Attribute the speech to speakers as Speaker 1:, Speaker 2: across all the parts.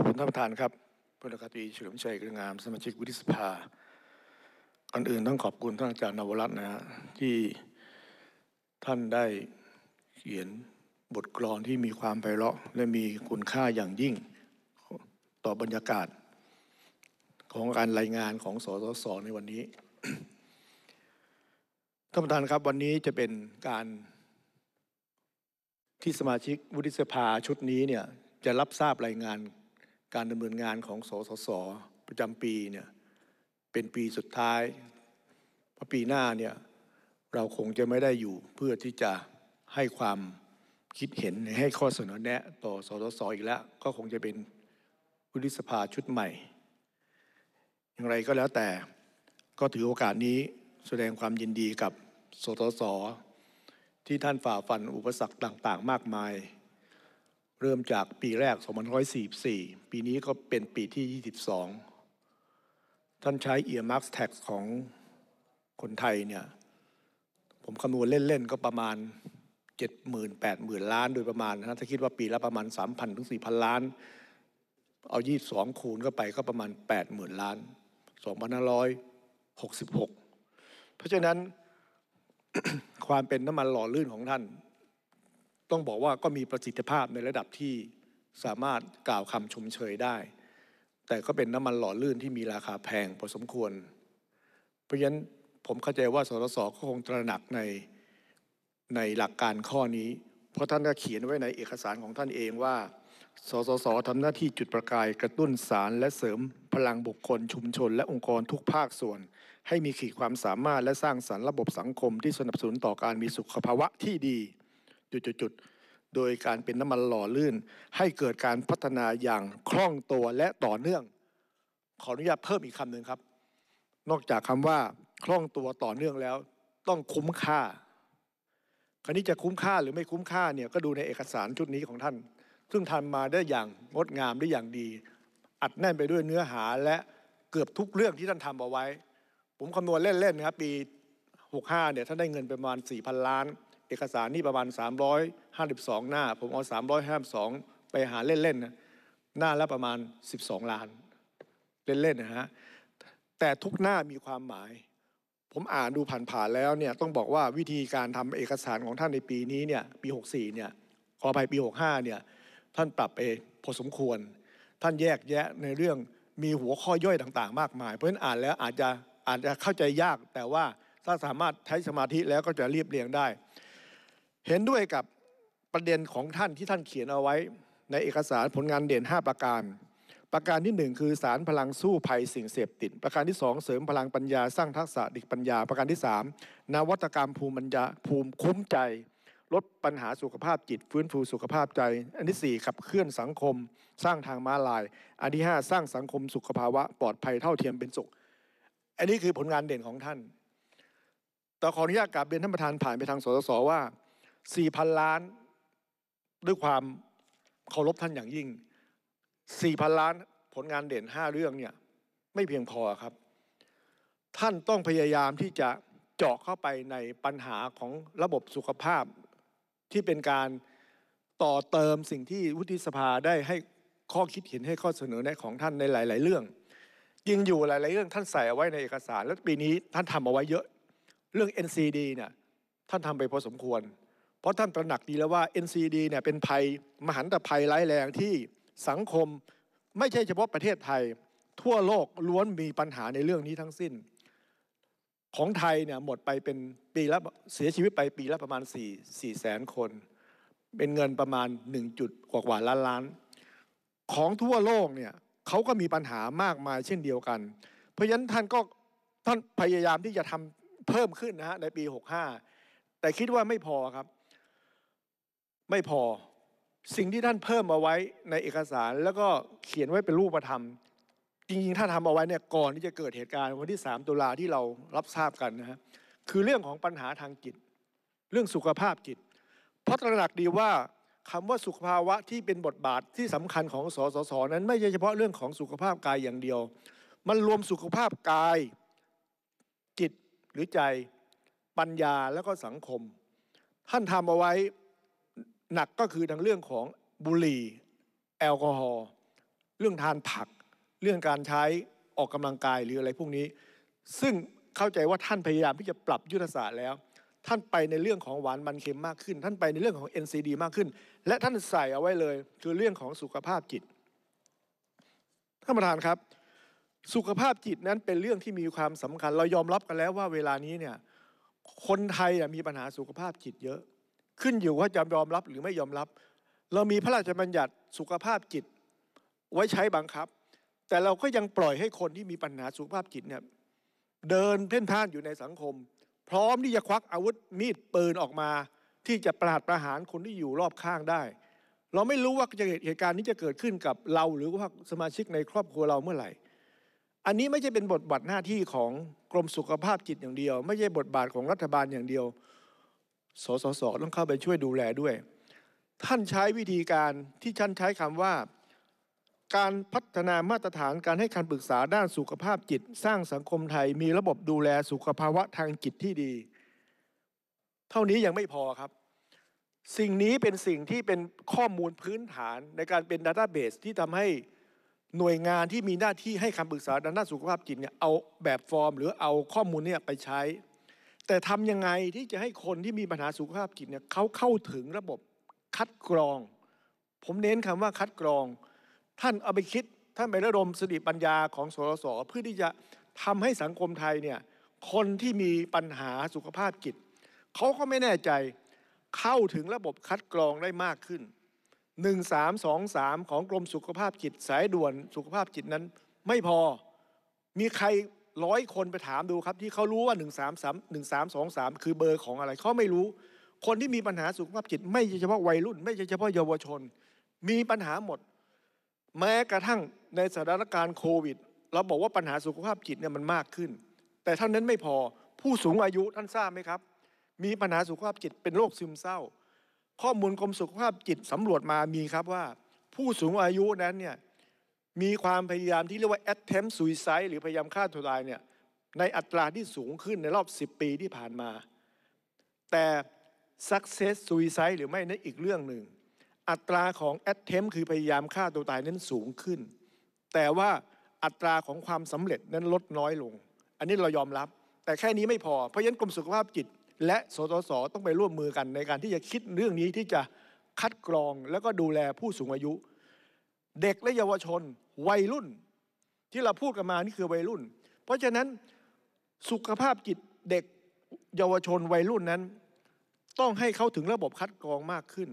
Speaker 1: ขอบคุณท่านประธานครับพลอกตรีเฉลิมชัยกระงามสมาชิกวุฒิสภาก่อนอื่นต้องขอบคุณท่านอาจารย์นวรัตน์นะฮะที่ท่านได้เขียนบทกลอน ที่มีความไพเราะและมีคุณค่าอย่างยิ่งต่อบรรยากาศของการรายงานของสสสในวันนี้ ท่านประธานครับวันนี้จะเป็นการที่สมาชิกวุฒิสภาชุดนี้เนี่ยจะรับทราบรายงานการดำเนินงานของ สสส ประจำปีเนี่ยเป็นปีสุดท้ายพระปีหน้าเนี่ยเราคงจะไม่ได้อยู่เพื่อที่จะให้ความคิดเห็นให้ข้อเสนอแนะ ต่อสสสอีกแล้ว ก็คงจะเป็นวุฒิสภาชุดใหม่ อย่างไรก็แล้วแต่ก็ถือโอกาสนี้แสดงความยินดีกับ สสสที่ท่านฝ่าฟันอุปสรรคต่าง ๆ มากมายเริ่มจากปีแรก2544 ปีนี้ก็เป็นปีที่ 22 ท่านใช้ earmark tax ของคนไทยเนี่ย ผมคำนวณเล่น ๆ ก็ประมาณ 70,000 80,000 ล้าน โดยประมาณนะถ้าคิดว่าปีละประมาณ 3,000ถึง4,000 ล้าน เอา 22 คูณเข้าไปก็ประมาณ 80,000 ล้าน 2,566 เพราะฉะนั้นความเป็นน้ำมันหล่อลื่นของท่านต้องบอกว่าก็มีประสิทธิภาพในระดับที่สามารถกล่าวคำชมเชยได้ แต่ก็เป็นน้ำมันหล่อลื่นที่มีราคาแพงพอสมควร เพราะฉะนั้นผมเข้าใจว่าสสก็คงตระหนักในในหลักการข้อนี้ เพราะท่านก็เขียนไว้ในเอกสารของท่านเองว่า สสสทำหน้าที่จุดประกายกระตุ้นสารและเสริมพลังบุคคล ชุมชนและองค์กรทุกภาคส่วน ให้มีขีดความสามารถและสร้างสรรค์ระบบสังคมที่สนับสนุนต่อการมีสุขภาวะที่ดีจุดๆ โดยการเป็นน้ำมันหล่อลื่น ให้เกิดการพัฒนาอย่างคล่องตัวและต่อเนื่อง ขออนุญาตเพิ่มอีกคำหนึ่งครับ นอกจากคำว่า คล่องตัวต่อเนื่องแล้ว ต้องคุ้มค่าคราวนี้จะคุ้มค่าหรือไม่คุ้มค่าเนี่ยก็ดูในเอกสารชุดนี้ของท่าน ซึ่งทำมาได้อย่างงดงามได้อย่างดี อัดแน่นไปด้วยเนื้อหาและเกือบทุกเรื่องที่ท่านทำเอาไว้ ผมคำนวณเล่นๆครับปี65เนี่ยท่านได้เงินประมาณ4,000ล้านเอกสารนี่ประมาณ352หน้าผมเอา352ไปหาเล่นๆนะหน้าละประมาณ 12 ล้านเล่นๆนะฮะแต่ทุกหน้ามีความหมาย ผมอ่านดูผ่านๆแล้วเนี่ยต้องบอกว่าวิธีการทำเอกสารของท่านในปีนี้เนี่ยปี64เนี่ยขอไปปี65เนี่ยท่านปรับเอพอสมควร ท่านแยกแยะในเรื่องมีหัวข้อย่อยต่าง ๆมากมาย เพราะฉะนั้นอ่านแล้วอาจจะอาจจะเข้าใจยากแต่ว่าถ้าสามารถใช้สมาธิแล้วก็จะเรียบเรียงได้เห็นด้วยกับประเด็นของท่านที่ท่านเขียนเอาไว้ ในเอกสารผลงานเด่น 5 ประการ ประการที่1คือสารพลังสู้ภัยสิ่งเสพติดประการที่ 2 เสริมพลังปัญญาสร้างทักษะดิกปัญญาประการที่ 3 นวัตกรรมภูมิปัญญาภูมิคุ้มใจ ลดปัญหาสุขภาพจิตฟื้นฟูสุขภาพใจ อันที่4ขับเคลื่อนสังคมสร้างทางม้าลาย อันที่ 5 สร้างสังคมสุขภาวะ ปลอดภัยเท่าเทียมเป็นสุข อันนี้คือผลงานเด่นของท่านแต่ขออนุญาตกลับเรียนท่านประธานผ่านไปทางสสสว่า4,000 ล้าน ด้วยความเคารพท่านอย่างยิ่ง 4,000 ล้านผลงานเด่น 5 เรื่องเนี่ยไม่เพียงพอครับ ท่านต้องพยายามที่จะเจาะเข้าไปในปัญหาของระบบสุขภาพ ที่เป็นการต่อเติมสิ่งที่วุฒิสภาได้ให้ข้อคิดเห็นให้ข้อเสนอแนะของท่านในหลาย ๆเรื่อง ยิงอยู่หลาย ๆ เรื่องท่านใส่เอาไว้ในเอกสารและปีนี้ ท่านทำเอาไว้เยอะ เรื่อง NCD เนี่ยท่านทำไปพอสมควรเพราะท่านตระหนักดีแล้วว่า NCD เนี่ยเป็นภัยมหันตภัยร้ายแรงที่สังคมไม่ใช่เฉพาะประเทศไทย ทั่วโลกล้วนมีปัญหาในเรื่องนี้ทั้งสิ้น ของไทยเนี่ยหมดไปเป็นปีละเสียชีวิตไปปีละประมาณ 4 4แสนคน เป็นเงินประมาณ1จุดกว่ากว่าล้านล้าน ของทั่วโลกเนี่ยเขาก็มีปัญหามากมายเช่นเดียวกัน เพราะฉะนั้นท่านก็ท่านพยายามที่จะทำเพิ่มขึ้นนะฮะในปี 65 แต่คิดว่าไม่พอครับไม่พอ สิ่งที่ท่านเพิ่มเอาไว้ในเอกสารแล้วก็เขียนไว้เป็นรูปธรรม จริงๆถ้าทำเอาไว้เนี่ย ก่อนที่จะเกิดเหตุการณ์วันที่ 3 ตุลาที่เรารับทราบกันนะฮะ คือเรื่องของปัญหาทางจิต เรื่องสุขภาพจิต เพราะตระหนักดีว่าคำว่าสุขภาวะที่เป็นบทบาทที่สำคัญของสสส นั้นไม่ใช่เฉพาะเรื่องของสุขภาพกายอย่างเดียว มันรวมสุขภาพกาย จิต หรือใจ ปัญญา แล้วก็สังคม ท่านทำเอาไว้หนักก็คือทางเรื่องของบุหรี่ แอลกอฮอล์เรื่องทานผัก เรื่องการใช้ออกกำลังกายหรืออะไรพวกนี้ ซึ่งเข้าใจว่าท่านพยายามที่จะปรับยุทธศาสตร์แล้วท่านไปในเรื่องของหวานมันเค็มมากขึ้น ท่านไปในเรื่องของ NCD มากขึ้น และท่านใส่เอาไว้เลยคือเรื่องของสุขภาพจิตท่านประธานครับ สุขภาพจิตนั้นเป็นเรื่องที่มีความสำคัญ เรายอมรับกันแล้วว่า เวลานี้เนี่ยคนไทยมีปัญหาสุขภาพจิตเยอะขึ้นอยู่ว่าจะยอมรับหรือไม่ยอมรับ เรามีพระราชบัญญัติสุขภาพจิตไว้ใช้บังคับ แต่เราก็ยังปล่อยให้คนที่มีปัญหาสุขภาพจิตเนี่ยเดินเพ่นพ่านอยู่ในสังคม พร้อมที่จะควักอาวุธมีดปืนออกมา ที่จะประหาดประหารคนที่อยู่รอบข้างได้ เราไม่รู้ว่าจะเหตุการณ์นี้จะเกิดขึ้นกับเราหรือว่าสมาชิกในครอบครัวเราเมื่อไหร่ อันนี้ไม่ใช่เป็นบทบาทหน้าที่ของกรมสุขภาพจิตอย่างเดียว ไม่ใช่บทบาทของรัฐบาลอย่างเดียวสสสต้องเข้าไปช่วยดูแลด้วย ท่านใช้วิธีการที่ท่านใช้คำว่า การพัฒนามาตรฐานการให้คำปรึกษาด้านสุขภาพจิต สร้างสังคมไทย มีระบบดูแลสุขภาวะทางจิตที่ดี เท่านี้ยังไม่พอครับ สิ่งนี้เป็นสิ่งที่เป็นข้อมูลพื้นฐานในการเป็นดัตต้าเบสที่ทำให้หน่วยงานที่มีหน้าที่ให้คำปรึกษาด้านสุขภาพจิตเนี่ยเอาแบบฟอร์ม หรือเอาข้อมูลเนี่ยไปใช้แต่ทำยังไงที่จะให้คนที่มีปัญหาสุขภาพจิตเนี่ยเขาเข้าถึงระบบคัดกรอง ผมเน้นคำว่าคัดกรอง ท่านเอาไปคิดท่านไประดมสติปัญญาของสสเพื่อที่จะทำให้สังคมไทยเนี่ยคนที่มีปัญหาสุขภาพจิตเขาก็ไม่แน่ใจเข้าถึงระบบคัดกรองได้มากขึ้น1323ของกรมสุขภาพจิตสายด่วนสุขภาพจิตนั้น ไม่พอมีใครร้อยคนไปถามดูครับที่เขารู้ว่า 1 3 3 1 3 2 3คือเบอร์ของอะไรเขาไม่รู้ คนที่มีปัญหาสุขภาพจิตไม่เฉพาะวัยรุ่น ไม่เฉพาะเยาวชน มีปัญหาหมด แม้กระทั่งในสถานการณ์โควิดเราบอกว่าปัญหาสุขภาพจิตเนี่ยมันมากขึ้น แต่เท่านั้นไม่พอผู้สูงอายุท่านทราบไหมครับ มีปัญหาสุขภาพจิตเป็นโรคซึมเศร้า ข้อมูลกรมสุขภาพจิตสำรวจมามีครับว่า ผู้สูงอายุนั้นเนี่ยมีความพยายามที่เรียกว่า attempt suicide หรือพยายามฆ่าตัวตายเนี่ยในอัตราที่สูงขึ้นในรอบ 10 ปีที่ผ่านมา แต่ success suicide หรือไม่นั้นอีกเรื่องหนึ่ง อัตราของ attempt คือพยายามฆ่าตัวตายนั้นสูงขึ้น แต่ว่าอัตราของความสำเร็จนั้นลดน้อยลง อันนี้เรายอมรับ แต่แค่นี้ไม่พอ เพราะฉะนั้นกรมสุขภาพจิต และสตสต้องไปร่วมมือกันในการที่จะคิดเรื่องนี้ที่จะคัดกรองแล้วก็ดูแลผู้สูงอายุ เด็กและเยาวชนวัยรุ่นที่เราพูดกันมา นี่คือวัยรุ่น เพราะฉะนั้นสุขภาพจิตเด็กเยาวชนวัยรุ่นนั้น ต้องให้เขาถึงระบบคัดกรองมากขึ้น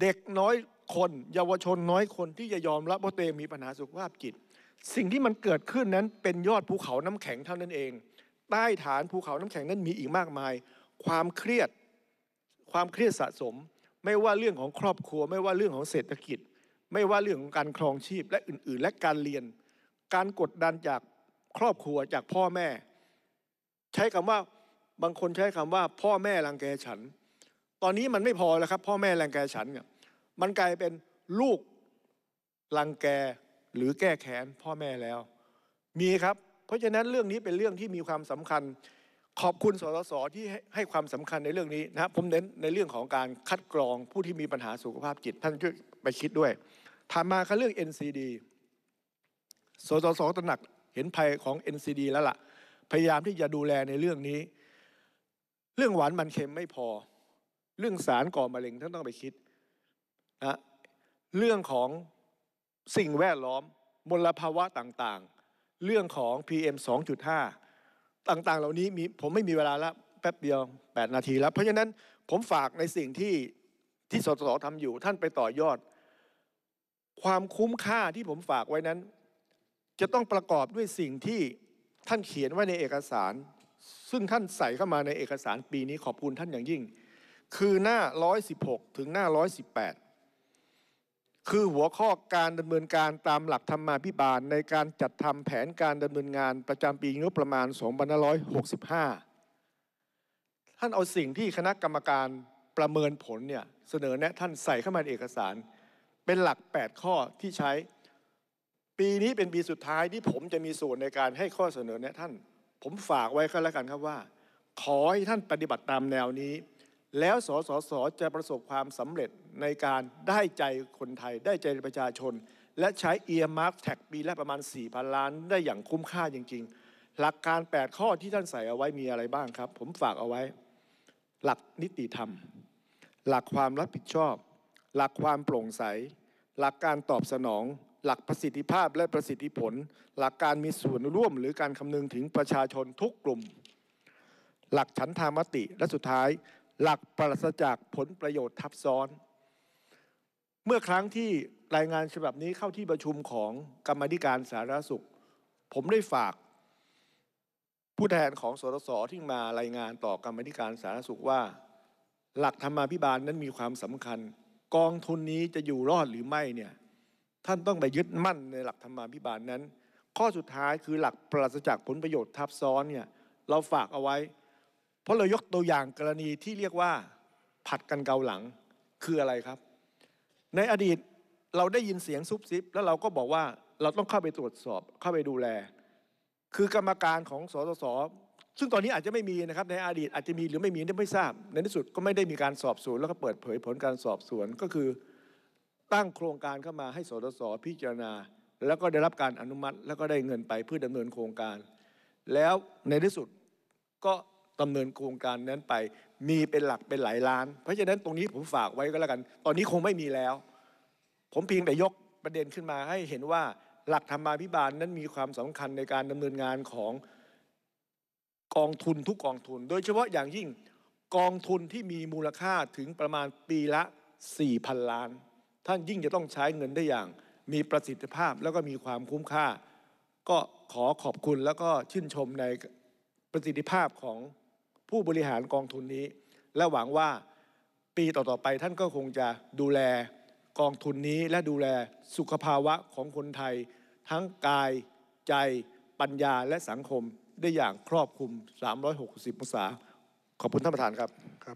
Speaker 1: เด็กน้อยคน เยาวชนน้อยคนที่จะยอมรับว่าตัวเองมีปัญหาสุขภาพจิต สิ่งที่มันเกิดขึ้นนั้นเป็นยอดภูเขาน้ำแข็งเท่านั้นเอง ใต้ฐานภูเขาน้ำแข็งนั้นมีอีกมากมาย ความเครียด ความเครียดสะสม ไม่ว่าเรื่องของครอบครัวไม่ว่าเรื่องของเศรษฐกิจไม่ว่าเรื่องของการครองชีพและอื่น ๆ และการเรียน การกดดันจากครอบครัวจากพ่อแม่ ใช้คำว่าบางคนใช้คำว่า พ่อแม่รังแกฉัน ตอนนี้มันไม่พอแล้วครับ พ่อแม่รังแกฉันเนี่ยมันกลายเป็นลูกรังแก หรือแก้แค้นพ่อแม่แล้ว มีครับ เพราะฉะนั้นเรื่องนี้เป็นเรื่องที่มีความสำคัญ ขอบคุณสสสที่ให้ความสำคัญในเรื่องนี้นะครับผมเน้นในเรื่องของการคัดกรองผู้ที่มีปัญหาสุขภาพจิตท่านช่วยไปคิดด้วยถามมาเขาเรื่อง NCD สสสตระหนักเห็นภัยของ NCD แล้วละ่ะ พยายามที่จะดูแลในเรื่องนี้ เรื่องหวานมันเค็มไม่พอ เรื่องสารก่อมะเร็งท่านต้องไปคิดนะเรื่องของสิ่งแวดล้อม มลภาวะต่างๆ เรื่องของ PM 2.5 ต่างๆ เหล่านี้มีผมไม่มีเวลาละแป๊บเดียว8นาทีแล้ว เพราะฉะนั้นผมฝากในสิ่งที่ที่สสทำอยู่ท่านไปต่อยอดความคุ้มค่าที่ผมฝากไว้นั้น จะต้องประกอบด้วยสิ่งที่ท่านเขียนไว้ในเอกสาร ซึ่งท่านใส่เข้ามาในเอกสารปีนี้ขอบคุณท่านอย่างยิ่งคือหน้า116ถึงหน้า118คือหัวข้อการดำเนินการตามหลักธรรมาภิบาลในการจัดทำแผนการดำเนินงานประจำปีงบประมาณ2565ท่านเอาสิ่งที่คณะกรรมการประเมินผลเนี่ย เสนอแนะท่านใส่เข้ามาในเอกสารเป็นหลัก 8 ข้อที่ใช้ ปีนี้เป็นปีสุดท้ายที่ผมจะมีส่วนในการให้ข้อเสนอแนะท่าน ผมฝากไว้ก็แล้วกันครับว่า ขอให้ท่านปฏิบัติตามแนวนี้ แล้วสสสจะประสบความสำเร็จในการได้ใจคนไทย ได้ใจประชาชน และใช้เอียมาร์กแท็กปีละประมาณ4พันล้าน ได้อย่างคุ้มค่าจริงๆ หลักการ 8 ข้อที่ท่านใส่เอาไว้มีอะไรบ้างครับ ผมฝากเอาไว้ หลักนิติธรรม หลักความรับผิดชอบหลักความโปร่งใส หลักการตอบสนอง หลักประสิทธิภาพและประสิทธิผล หลักการมีส่วนร่วมหรือการคำนึงถึงประชาชนทุกกลุ่ม หลักฉันทามติ และสุดท้าย หลักปราศจากผลประโยชน์ทับซ้อน เมื่อครั้งที่รายงานฉบับนี้เข้าที่ประชุมของกรรมธิการสาธารณสุข ผมได้ฝาก ผู้แทนของสสที่มารายงานต่อกรรมธิการสาธารณสุขว่า หลักธรรมาภิบาลนนั้นมีความสำคัญกองทุนนี้จะอยู่รอดหรือไม่เนี่ยท่านต้องไปยึดมั่นในหลักธรรมาภิบาลนั้น ข้อสุดท้ายคือหลักปราศจากผลประโยชน์ทับซ้อนเนี่ยเราฝากเอาไว้ เพราะเรายกตัวอย่างกรณีที่เรียกว่าผัดกันเกาหลังคืออะไรครับ ในอดีตเราได้ยินเสียงซุบซิบ แล้วเราก็บอกว่าเราต้องเข้าไปตรวจสอบเข้าไปดูแล คือกรรมการของสสสซึ่งตอนนี้อาจจะไม่มีนะครับในอดีตอาจจะมีหรือไม่มีไม่ทราบ ในที่สุดก็ไม่ได้มีการสอบสวนแล้วก็เปิดเผยผลการสอบสวนก็คือ ตั้งโครงการเข้ามาให้สสพิจารณา แล้วก็ได้รับการอนุมัติ แล้วก็ได้เงินไปเพื่อดำเนินโครงการ แล้วในที่สุดก็ดำเนินโครงการนั้นไป มีเป็นหลักเป็นหลายล้าน เพราะฉะนั้นตรงนี้ผมฝากไว้ก็แล้วกัน ตอนนี้คงไม่มีแล้ว ผมเพียงแต่ยกประเด็นขึ้นมา ให้เห็นว่าหลักธรรมาภิบาลนนั้นมีความสำคัญในการดำเนินงานของกองทุนทุกกองทุน โดยเฉพาะอย่างยิ่งกองทุนที่มีมูลค่าถึงประมาณปีละ4,000ล้าน ท่านยิ่งจะต้องใช้เงินได้อย่าง มีประสิทธิภาพแล้วก็มีความคุ้มค่า ก็ขอขอบคุณแล้วก็ชื่นชมในประสิทธิภาพของผู้บริหารกองทุนนี้ และหวังว่าปีต่อๆไปท่านก็คงจะดูแลกองทุนนี้และดูแลสุขภาวะของคนไทย ทั้งกายใจปัญญาและสังคมได้อย่างครอบคลุม 360 องศา ขอบคุณท่านประธานครับครับ